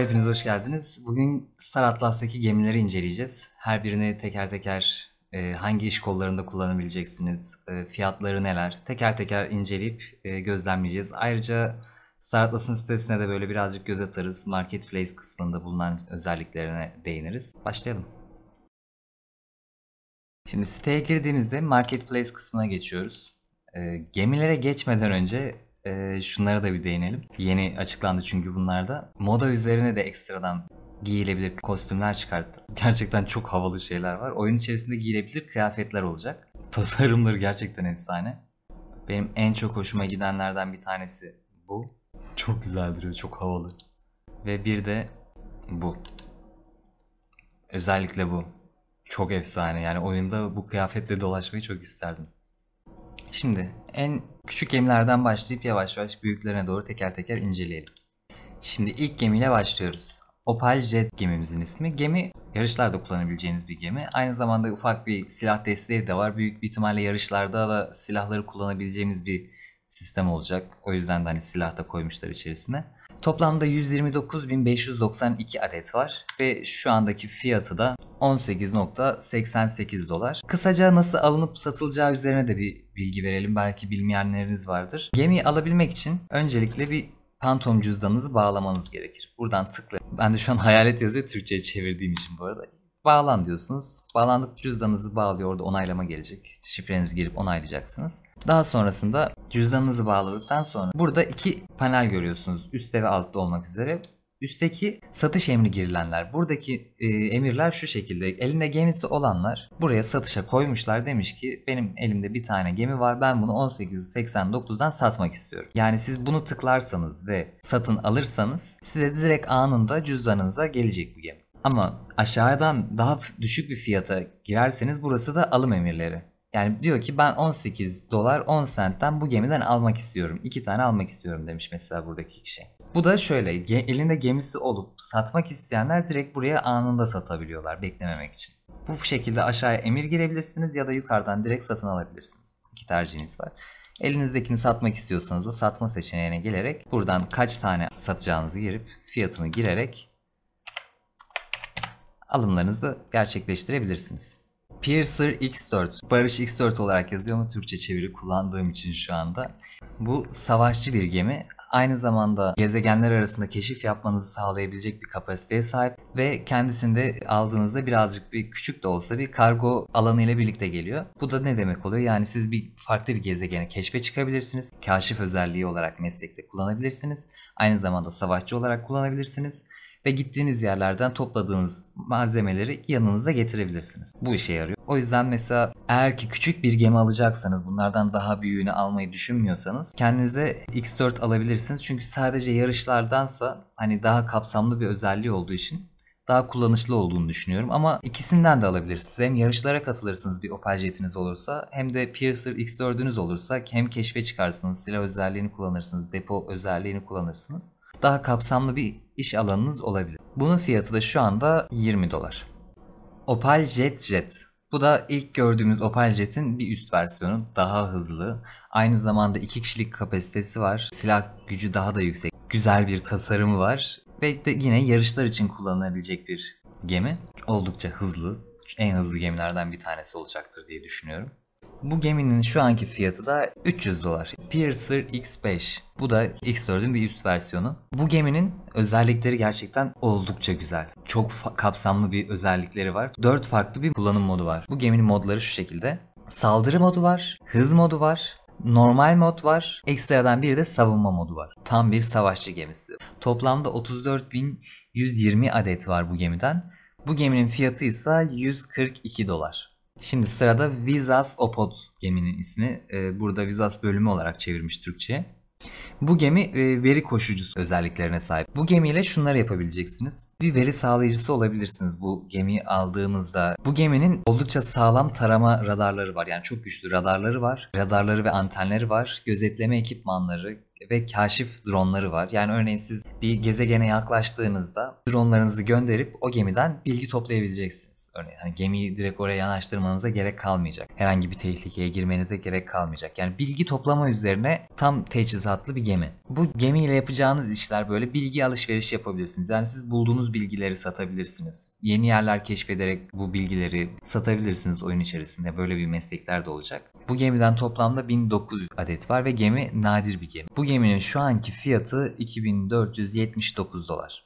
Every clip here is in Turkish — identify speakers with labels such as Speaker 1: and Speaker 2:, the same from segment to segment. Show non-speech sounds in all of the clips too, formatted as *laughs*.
Speaker 1: hepiniz hoş geldiniz. Bugün Star Atlas'taki gemileri inceleyeceğiz. Her birini teker teker e, hangi iş kollarında kullanabileceksiniz, e, fiyatları neler, teker teker inceleyip e, gözlemleyeceğiz. Ayrıca Star Atlas'ın sitesine de böyle birazcık göz atarız. Marketplace kısmında bulunan özelliklerine değiniriz. Başlayalım. Şimdi siteye girdiğimizde Marketplace kısmına geçiyoruz. E, gemilere geçmeden önce e, şunlara da bir değinelim. Yeni açıklandı çünkü bunlarda. Moda üzerine de ekstradan giyilebilir kostümler çıkarttı. Gerçekten çok havalı şeyler var. Oyun içerisinde giyilebilir kıyafetler olacak. Tasarımları gerçekten efsane. Benim en çok hoşuma gidenlerden bir tanesi bu. Çok güzel duruyor, çok havalı. Ve bir de bu. Özellikle bu. Çok efsane. Yani oyunda bu kıyafetle dolaşmayı çok isterdim. Şimdi en küçük gemilerden başlayıp yavaş yavaş büyüklerine doğru teker teker inceleyelim. Şimdi ilk gemiyle başlıyoruz. Opal Jet gemimizin ismi. Gemi yarışlarda kullanabileceğiniz bir gemi. Aynı zamanda ufak bir silah desteği de var. Büyük bir ihtimalle yarışlarda da silahları kullanabileceğimiz bir sistem olacak. O yüzden de hani silah da koymuşlar içerisine. Toplamda 129.592 adet var ve şu andaki fiyatı da 18.88 dolar. Kısaca nasıl alınıp satılacağı üzerine de bir bilgi verelim. Belki bilmeyenleriniz vardır. Gemi alabilmek için öncelikle bir Pantom cüzdanınızı bağlamanız gerekir. Buradan tıklayın. Ben de şu an hayalet yazıyor Türkçe'ye çevirdiğim için bu arada bağlan diyorsunuz. Bağlandık cüzdanınızı bağlıyor orada onaylama gelecek. Şifrenizi girip onaylayacaksınız. Daha sonrasında cüzdanınızı bağladıktan sonra burada iki panel görüyorsunuz. Üstte ve altta olmak üzere. Üstteki satış emri girilenler. Buradaki e, emirler şu şekilde. Elinde gemisi olanlar buraya satışa koymuşlar. Demiş ki benim elimde bir tane gemi var. Ben bunu 1889'dan satmak istiyorum. Yani siz bunu tıklarsanız ve satın alırsanız size direkt anında cüzdanınıza gelecek bu gemi. Ama aşağıdan daha düşük bir fiyata girerseniz burası da alım emirleri. Yani diyor ki ben 18 dolar 10 sentten bu gemiden almak istiyorum. 2 tane almak istiyorum demiş mesela buradaki kişi. Bu da şöyle elinde gemisi olup satmak isteyenler direkt buraya anında satabiliyorlar beklememek için. Bu şekilde aşağıya emir girebilirsiniz ya da yukarıdan direkt satın alabilirsiniz. İki tercihiniz var. Elinizdekini satmak istiyorsanız da satma seçeneğine gelerek buradan kaç tane satacağınızı girip fiyatını girerek alımlarınızı da gerçekleştirebilirsiniz. Piercer X4, Barış X4 olarak yazıyor ama Türkçe çeviri kullandığım için şu anda. Bu savaşçı bir gemi. Aynı zamanda gezegenler arasında keşif yapmanızı sağlayabilecek bir kapasiteye sahip ve kendisinde aldığınızda birazcık bir küçük de olsa bir kargo alanı ile birlikte geliyor. Bu da ne demek oluyor? Yani siz bir farklı bir gezegene keşfe çıkabilirsiniz. Kaşif özelliği olarak meslekte kullanabilirsiniz. Aynı zamanda savaşçı olarak kullanabilirsiniz ve gittiğiniz yerlerden topladığınız malzemeleri yanınızda getirebilirsiniz. Bu işe yarıyor. O yüzden mesela eğer ki küçük bir gemi alacaksanız bunlardan daha büyüğünü almayı düşünmüyorsanız kendinize X4 alabilirsiniz. Çünkü sadece yarışlardansa hani daha kapsamlı bir özelliği olduğu için daha kullanışlı olduğunu düşünüyorum. Ama ikisinden de alabilirsiniz. Hem yarışlara katılırsınız bir Opel jetiniz olursa hem de Piercer X4'ünüz olursa hem keşfe çıkarsınız, silah özelliğini kullanırsınız, depo özelliğini kullanırsınız daha kapsamlı bir iş alanınız olabilir. Bunun fiyatı da şu anda 20 dolar. Opal Jet Jet. Bu da ilk gördüğümüz Opal Jet'in bir üst versiyonu. Daha hızlı. Aynı zamanda 2 kişilik kapasitesi var. Silah gücü daha da yüksek. Güzel bir tasarımı var. Ve de yine yarışlar için kullanılabilecek bir gemi. Oldukça hızlı. En hızlı gemilerden bir tanesi olacaktır diye düşünüyorum. Bu geminin şu anki fiyatı da 300 dolar. Piercer X5. Bu da X4'ün bir üst versiyonu. Bu geminin özellikleri gerçekten oldukça güzel. Çok kapsamlı bir özellikleri var. 4 farklı bir kullanım modu var. Bu geminin modları şu şekilde. Saldırı modu var, hız modu var, normal mod var. Ekstradan biri de savunma modu var. Tam bir savaşçı gemisi. Toplamda 34.120 adet var bu gemiden. Bu geminin fiyatı ise 142 dolar. Şimdi sırada Vizas Opod geminin ismi. Ee, burada Vizas bölümü olarak çevirmiş Türkçe. Bu gemi e, veri koşucusu özelliklerine sahip. Bu gemiyle şunları yapabileceksiniz. Bir veri sağlayıcısı olabilirsiniz bu gemiyi aldığınızda. Bu geminin oldukça sağlam tarama radarları var. Yani çok güçlü radarları var. Radarları ve antenleri var. Gözetleme ekipmanları, ve kaşif dronları var. Yani örneğin siz bir gezegene yaklaştığınızda dronlarınızı gönderip o gemiden bilgi toplayabileceksiniz. Örneğin hani gemiyi direkt oraya yanaştırmanıza gerek kalmayacak. Herhangi bir tehlikeye girmenize gerek kalmayacak. Yani bilgi toplama üzerine tam teçhizatlı bir gemi. Bu gemiyle yapacağınız işler böyle bilgi alışveriş yapabilirsiniz. Yani siz bulduğunuz bilgileri satabilirsiniz. Yeni yerler keşfederek bu bilgileri satabilirsiniz oyun içerisinde. Böyle bir meslekler de olacak. Bu gemiden toplamda 1900 adet var ve gemi nadir bir gemi. Bu geminin şu anki fiyatı 2479 dolar.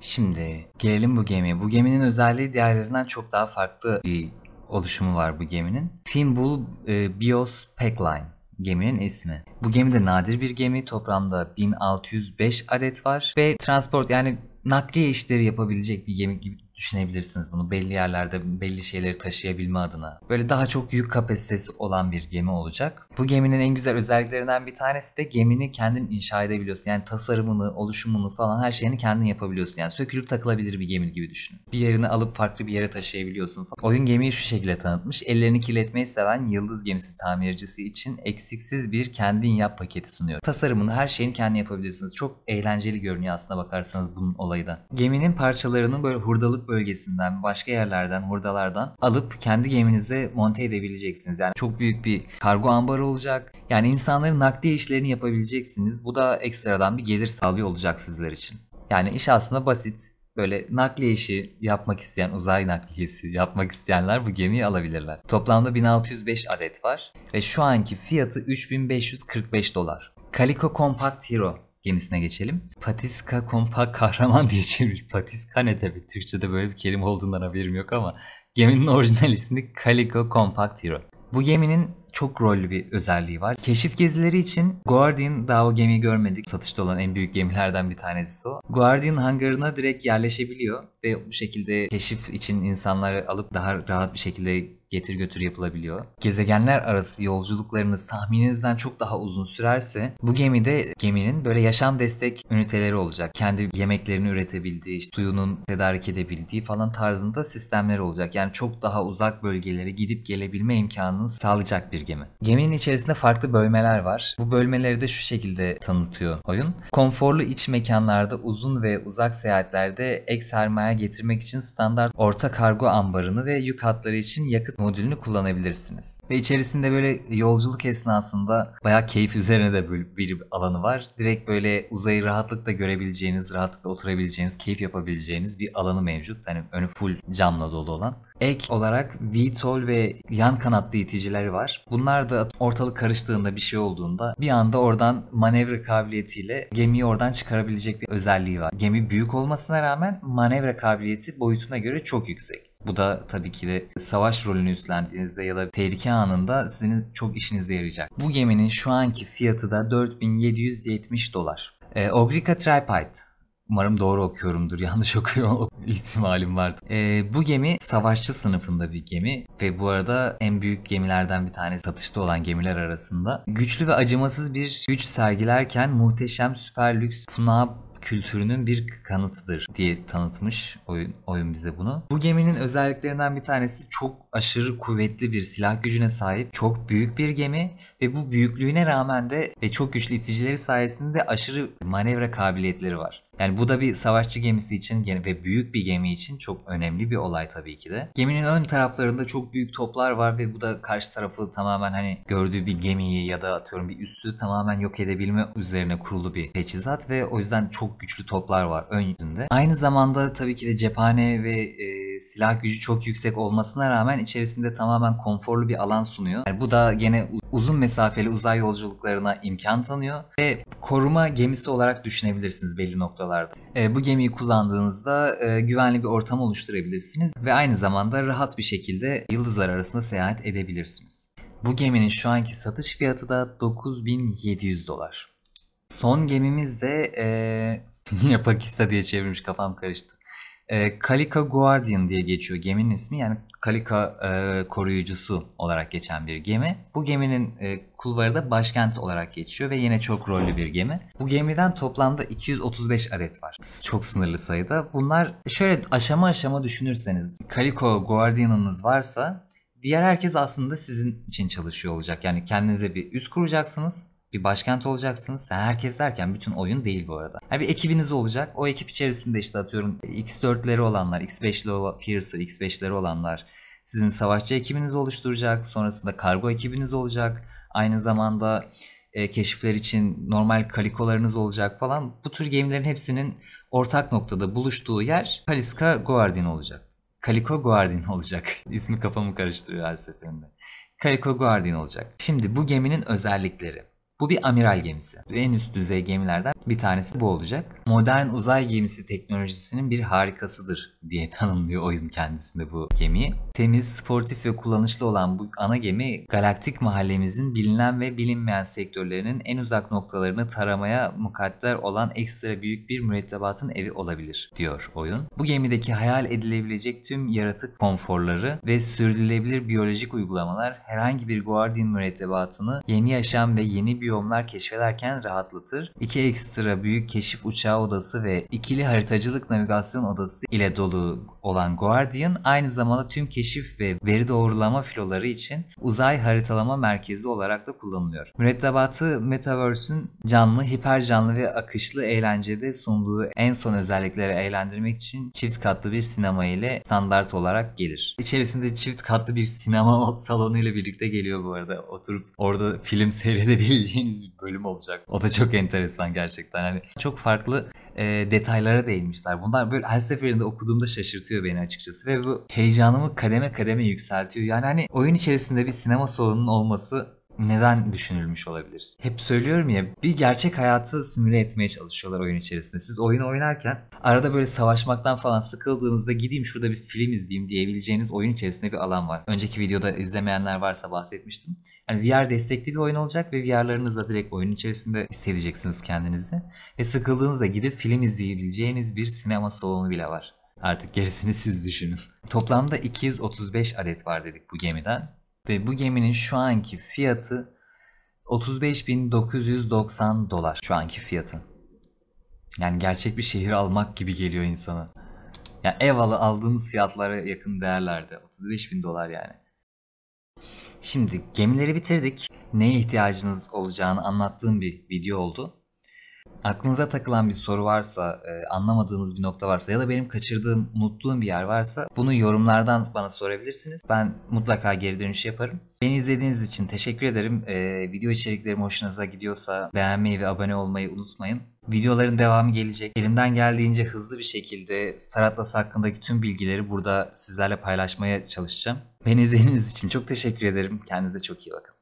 Speaker 1: Şimdi gelelim bu gemiye. Bu geminin özelliği diğerlerinden çok daha farklı bir oluşumu var bu geminin. Fimbul e, Bios Packline geminin ismi. Bu gemi de nadir bir gemi. Toplamda 1605 adet var ve transport yani nakliye işleri yapabilecek bir gemi gibi düşünebilirsiniz bunu. Belli yerlerde belli şeyleri taşıyabilme adına. Böyle daha çok yük kapasitesi olan bir gemi olacak. Bu geminin en güzel özelliklerinden bir tanesi de gemini kendin inşa edebiliyorsun. Yani tasarımını, oluşumunu falan her şeyini kendin yapabiliyorsun. Yani sökülüp takılabilir bir gemi gibi düşünün. Bir yerini alıp farklı bir yere taşıyabiliyorsun falan. Oyun gemiyi şu şekilde tanıtmış. Ellerini kirletmeyi seven yıldız gemisi tamircisi için eksiksiz bir kendin yap paketi sunuyor. Tasarımını, her şeyini kendin yapabilirsiniz. Çok eğlenceli görünüyor aslına bakarsanız bunun olayı da. Geminin parçalarını böyle hurdalık bölgesinden, başka yerlerden, hurdalardan alıp kendi geminizde monte edebileceksiniz. Yani çok büyük bir kargo ambarı olacak. Yani insanların nakliye işlerini yapabileceksiniz. Bu da ekstradan bir gelir sağlıyor olacak sizler için. Yani iş aslında basit. Böyle nakliye işi yapmak isteyen, uzay nakliyesi yapmak isteyenler bu gemiyi alabilirler. Toplamda 1605 adet var ve şu anki fiyatı 3545 dolar. Calico Compact Hero gemisine geçelim. Patiska Compact kahraman *laughs* diye çevirmiş. Patiska ne tabi Türkçe'de böyle bir kelime olduğundan haberim yok ama geminin orijinal ismi Calico Compact Hero. Bu geminin çok rollü bir özelliği var. Keşif gezileri için Guardian daha o gemiyi görmedik. Satışta olan en büyük gemilerden bir tanesi o. Guardian hangarına direkt yerleşebiliyor ve bu şekilde keşif için insanları alıp daha rahat bir şekilde getir götür yapılabiliyor. Gezegenler arası yolculuklarınız tahmininizden çok daha uzun sürerse bu gemide geminin böyle yaşam destek üniteleri olacak. Kendi yemeklerini üretebildiği, işte, suyunun tedarik edebildiği falan tarzında sistemler olacak. Yani çok daha uzak bölgelere gidip gelebilme imkanınız sağlayacak bir gemi. Geminin içerisinde farklı bölmeler var. Bu bölmeleri de şu şekilde tanıtıyor oyun. Konforlu iç mekanlarda uzun ve uzak seyahatlerde ek sermaye getirmek için standart orta kargo ambarını ve yük hatları için yakıt modülünü kullanabilirsiniz. Ve içerisinde böyle yolculuk esnasında bayağı keyif üzerine de bir alanı var. Direkt böyle uzayı rahatlıkla görebileceğiniz, rahatlıkla oturabileceğiniz, keyif yapabileceğiniz bir alanı mevcut. Hani önü full camla dolu olan. Ek olarak VTOL ve yan kanatlı iticileri var. Bunlar da ortalık karıştığında bir şey olduğunda bir anda oradan manevra kabiliyetiyle gemiyi oradan çıkarabilecek bir özelliği var. Gemi büyük olmasına rağmen manevra kabiliyeti boyutuna göre çok yüksek. Bu da tabii ki de savaş rolünü üstlendiğinizde ya da tehlike anında sizin çok işinize yarayacak. Bu geminin şu anki fiyatı da 4770 dolar. E, Ogrica Tripite Umarım doğru okuyorumdur. *laughs* Yanlış okuyor ihtimalim var. E, bu gemi savaşçı sınıfında bir gemi ve bu arada en büyük gemilerden bir tanesi satışta olan gemiler arasında. Güçlü ve acımasız bir güç sergilerken muhteşem süper lüks puna kültürünün bir kanıtıdır diye tanıtmış oyun, oyun bize bunu. Bu geminin özelliklerinden bir tanesi çok aşırı kuvvetli bir silah gücüne sahip, çok büyük bir gemi ve bu büyüklüğüne rağmen de ve çok güçlü iticileri sayesinde aşırı manevra kabiliyetleri var. Yani bu da bir savaşçı gemisi için ve büyük bir gemi için çok önemli bir olay tabii ki de. Geminin ön taraflarında çok büyük toplar var ve bu da karşı tarafı tamamen hani gördüğü bir gemiyi ya da atıyorum bir üssü tamamen yok edebilme üzerine kurulu bir teçhizat ve o yüzden çok güçlü toplar var ön yüzünde. Aynı zamanda tabii ki de cephane ve e, silah gücü çok yüksek olmasına rağmen içerisinde tamamen konforlu bir alan sunuyor. Yani bu da gene uzun mesafeli uzay yolculuklarına imkan tanıyor ve koruma gemisi olarak düşünebilirsiniz belli noktalarda. E, bu gemiyi kullandığınızda e, güvenli bir ortam oluşturabilirsiniz ve aynı zamanda rahat bir şekilde yıldızlar arasında seyahat edebilirsiniz. Bu geminin şu anki satış fiyatı da 9700 dolar. Son gemimiz de e, *laughs* Pakistan diye çevirmiş kafam karıştı. Ee, Kalika Guardian diye geçiyor geminin ismi. Yani Kalika e, koruyucusu olarak geçen bir gemi. Bu geminin e, kulvarı da başkent olarak geçiyor ve yine çok rollü bir gemi. Bu gemiden toplamda 235 adet var. Çok sınırlı sayıda. Bunlar şöyle aşama aşama düşünürseniz Kaliko Guardian'ınız varsa diğer herkes aslında sizin için çalışıyor olacak. Yani kendinize bir üs kuracaksınız bir başkent olacaksınız. herkes derken bütün oyun değil bu arada. Yani bir ekibiniz olacak. O ekip içerisinde işte atıyorum X4'leri olanlar, X5'leri olan, Piercer, X5'leri olanlar sizin savaşçı ekibiniz oluşturacak. Sonrasında kargo ekibiniz olacak. Aynı zamanda e, keşifler için normal kalikolarınız olacak falan. Bu tür gemilerin hepsinin ortak noktada buluştuğu yer Kaliska Guardian olacak. Kaliko Guardian *laughs* olacak. İsmi kafamı karıştırıyor her seferinde. Kaliko Guardian olacak. Şimdi bu geminin özellikleri. Bu bir amiral gemisi. En üst düzey gemilerden bir tanesi bu olacak. Modern uzay gemisi teknolojisinin bir harikasıdır diye *laughs* tanımlıyor oyun kendisinde bu gemiyi. Temiz, sportif ve kullanışlı olan bu ana gemi galaktik mahallemizin bilinen ve bilinmeyen sektörlerinin en uzak noktalarını taramaya mukadder olan ekstra büyük bir mürettebatın evi olabilir diyor oyun. Bu gemideki hayal edilebilecek tüm yaratık konforları ve sürdürülebilir biyolojik uygulamalar herhangi bir Guardian mürettebatını yeni yaşam ve yeni biyoloji biyomlar keşfederken rahatlatır. İki ekstra büyük keşif uçağı odası ve ikili haritacılık navigasyon odası ile dolu olan Guardian aynı zamanda tüm keşif ve veri doğrulama filoları için uzay haritalama merkezi olarak da kullanılıyor. Mürettebatı Metaverse'ün canlı, hiper canlı ve akışlı eğlencede sunduğu en son özellikleri eğlendirmek için çift katlı bir sinema ile standart olarak gelir. İçerisinde çift katlı bir sinema *laughs* salonu ile birlikte geliyor bu arada. Oturup orada film seyredebileceğin dinleyeceğiniz bir bölüm olacak. O da çok enteresan gerçekten. Hani çok farklı e, detaylara değinmişler. Bunlar böyle her seferinde okuduğumda şaşırtıyor beni açıkçası ve bu heyecanımı kademe kademe yükseltiyor. Yani hani oyun içerisinde bir sinema salonunun olması neden düşünülmüş olabilir? Hep söylüyorum ya bir gerçek hayatı simüle etmeye çalışıyorlar oyun içerisinde. Siz oyunu oynarken arada böyle savaşmaktan falan sıkıldığınızda gideyim şurada bir film izleyeyim diyebileceğiniz oyun içerisinde bir alan var. Önceki videoda izlemeyenler varsa bahsetmiştim. Yani VR destekli bir oyun olacak ve VR'larınızla direkt oyun içerisinde hissedeceksiniz kendinizi. Ve sıkıldığınızda gidip film izleyebileceğiniz bir sinema salonu bile var. Artık gerisini siz düşünün. Toplamda 235 adet var dedik bu gemiden ve bu geminin şu anki fiyatı 35.990 dolar şu anki fiyatı. Yani gerçek bir şehir almak gibi geliyor insana. Yani ev alı aldığınız fiyatlara yakın değerlerde. 35 bin dolar yani. Şimdi gemileri bitirdik. Neye ihtiyacınız olacağını anlattığım bir video oldu aklınıza takılan bir soru varsa, e, anlamadığınız bir nokta varsa ya da benim kaçırdığım, unuttuğum bir yer varsa bunu yorumlardan bana sorabilirsiniz. Ben mutlaka geri dönüş yaparım. Beni izlediğiniz için teşekkür ederim. E, video içeriklerim hoşunuza gidiyorsa beğenmeyi ve abone olmayı unutmayın. Videoların devamı gelecek. Elimden geldiğince hızlı bir şekilde Star Atlas hakkındaki tüm bilgileri burada sizlerle paylaşmaya çalışacağım. Beni izlediğiniz için çok teşekkür ederim. Kendinize çok iyi bakın.